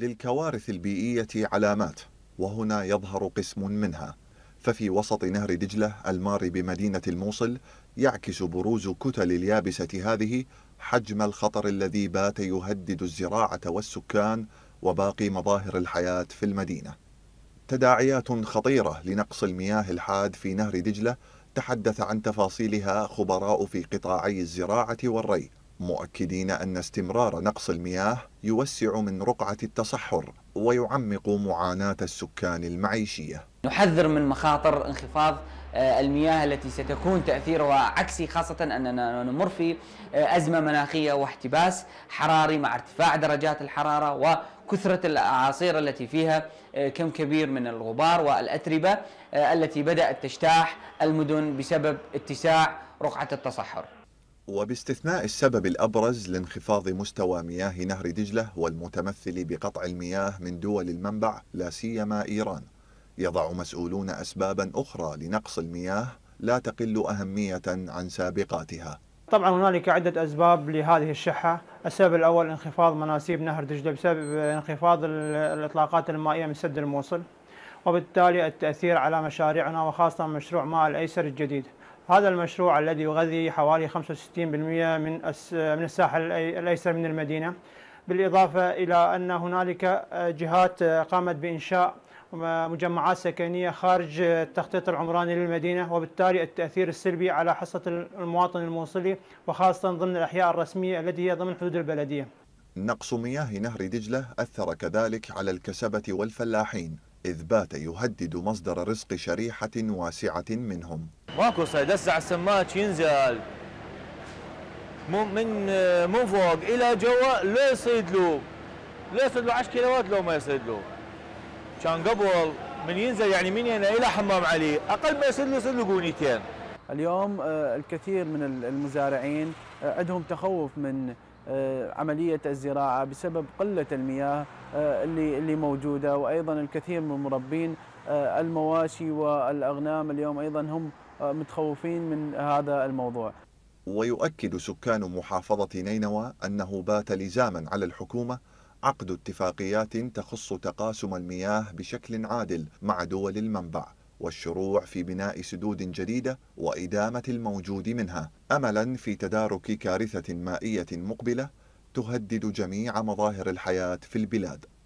للكوارث البيئية علامات وهنا يظهر قسم منها ففي وسط نهر دجلة الماري بمدينة الموصل يعكس بروز كتل اليابسة هذه حجم الخطر الذي بات يهدد الزراعة والسكان وباقي مظاهر الحياة في المدينة تداعيات خطيرة لنقص المياه الحاد في نهر دجلة تحدث عن تفاصيلها خبراء في قطاعي الزراعة والري مؤكدين أن استمرار نقص المياه يوسع من رقعة التصحر ويعمق معاناة السكان المعيشية نحذر من مخاطر انخفاض آه، المياه التي ستكون تأثيرها عكسي خاصة أننا نمر في آه، أزمة مناخية واحتباس حراري مع ارتفاع درجات الحرارة وكثرة الأعاصير التي فيها آه، كم كبير من الغبار والأتربة التي بدأت تجتاح المدن بسبب اتساع رقعة التصحر وباستثناء السبب الأبرز لانخفاض مستوى مياه نهر دجلة والمتمثل بقطع المياه من دول المنبع لا سيما إيران يضع مسؤولون أسبابا أخرى لنقص المياه لا تقل أهمية عن سابقاتها طبعا هنالك عدة أسباب لهذه الشحة السبب الأول انخفاض مناسيب نهر دجلة بسبب انخفاض الإطلاقات المائية من سد الموصل وبالتالي التأثير على مشاريعنا وخاصة مشروع ماء الأيسر الجديد هذا المشروع الذي يغذي حوالي 65% من من الساحل الايسر من المدينه بالاضافه الى ان هنالك جهات قامت بانشاء مجمعات سكنيه خارج التخطيط العمراني للمدينه وبالتالي التاثير السلبي على حصه المواطن الموصلي وخاصه ضمن الاحياء الرسميه التي هي ضمن حدود البلديه. نقص مياه نهر دجله اثر كذلك على الكسبه والفلاحين اذ بات يهدد مصدر رزق شريحه واسعه منهم. ماكو صيد هسه على السماك ينزل من من آه، من فوق الى جوا لا يصيد له لا يصيد له 10 كيلوات لو ما يصيد له كان قبل من ينزل يعني من هنا الى حمام علي اقل ما يصيد له يصيد له قونيتين اليوم آه، الكثير من المزارعين آه، عندهم تخوف من عملية الزراعة بسبب قلة المياه اللي اللي موجودة وأيضا الكثير من مربين المواشي والأغنام اليوم أيضا هم متخوفين من هذا الموضوع ويؤكد سكان محافظة نينوى أنه بات لزاما على الحكومة عقد اتفاقيات تخص تقاسم المياه بشكل عادل مع دول المنبع والشروع في بناء سدود جديدة وإدامة الموجود منها أملا في تدارك كارثة مائية مقبلة تهدد جميع مظاهر الحياة في البلاد